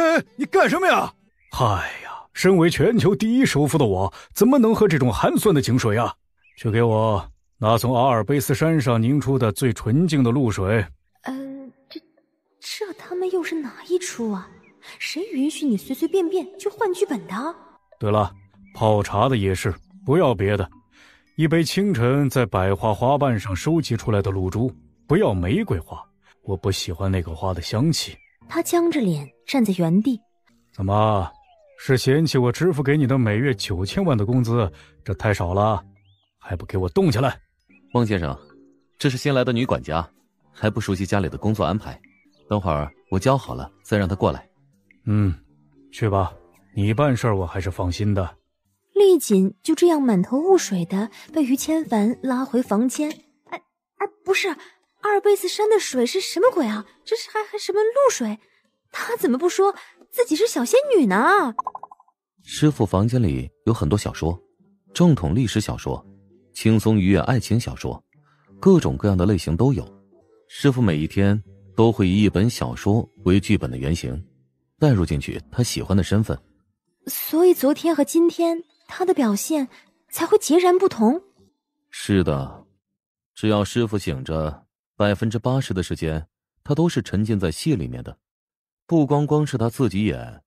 哎，你干什么呀？嗨呀，身为全球第一首富的我，怎么能喝这种寒酸的井水啊？去给我拿从阿尔卑斯山上凝出的最纯净的露水。呃，这这他们又是哪一出啊？谁允许你随随便便就换剧本的？对了，泡茶的也是不要别的，一杯清晨在百花花瓣上收集出来的露珠，不要玫瑰花，我不喜欢那个花的香气。他僵着脸站在原地，怎么？是嫌弃我支付给你的每月九千万的工资，这太少了，还不给我动起来？孟先生，这是新来的女管家，还不熟悉家里的工作安排，等会儿我教好了再让她过来。嗯，去吧，你办事我还是放心的。丽锦就这样满头雾水的被于千帆拉回房间。哎哎，不是。二贝子山的水是什么鬼啊？这是还还什么露水？他怎么不说自己是小仙女呢？师傅房间里有很多小说，正统历史小说、轻松愉悦爱情小说，各种各样的类型都有。师傅每一天都会以一本小说为剧本的原型，带入进去他喜欢的身份。所以昨天和今天他的表现才会截然不同。是的，只要师傅醒着。百分之八十的时间，他都是沉浸在戏里面的。不光光是他自己演，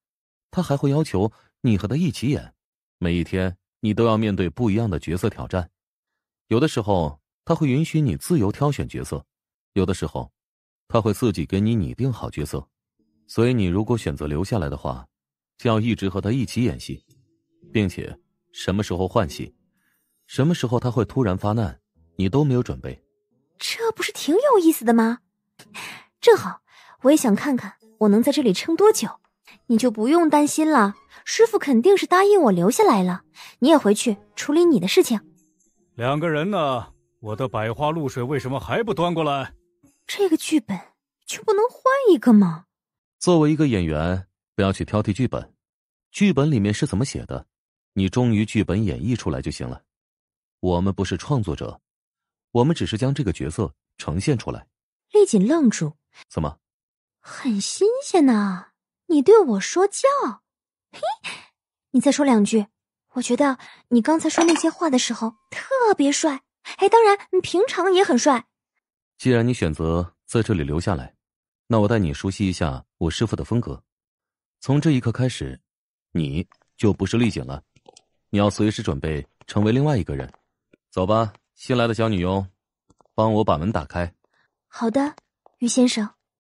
他还会要求你和他一起演。每一天，你都要面对不一样的角色挑战。有的时候，他会允许你自由挑选角色；有的时候，他会自己给你拟定好角色。所以，你如果选择留下来的话，就要一直和他一起演戏，并且什么时候换戏，什么时候他会突然发难，你都没有准备。这不是挺有意思的吗？正好我也想看看我能在这里撑多久，你就不用担心了。师傅肯定是答应我留下来了。你也回去处理你的事情。两个人呢？我的百花露水为什么还不端过来？这个剧本就不能换一个吗？作为一个演员，不要去挑剔剧本。剧本里面是怎么写的？你忠于剧本演绎出来就行了。我们不是创作者。我们只是将这个角色呈现出来。丽锦愣住，怎么？很新鲜呢！你对我说教，嘿，你再说两句。我觉得你刚才说那些话的时候特别帅。哎，当然你平常也很帅。既然你选择在这里留下来，那我带你熟悉一下我师傅的风格。从这一刻开始，你就不是丽锦了。你要随时准备成为另外一个人。走吧。新来的小女佣，帮我把门打开。好的，于先生。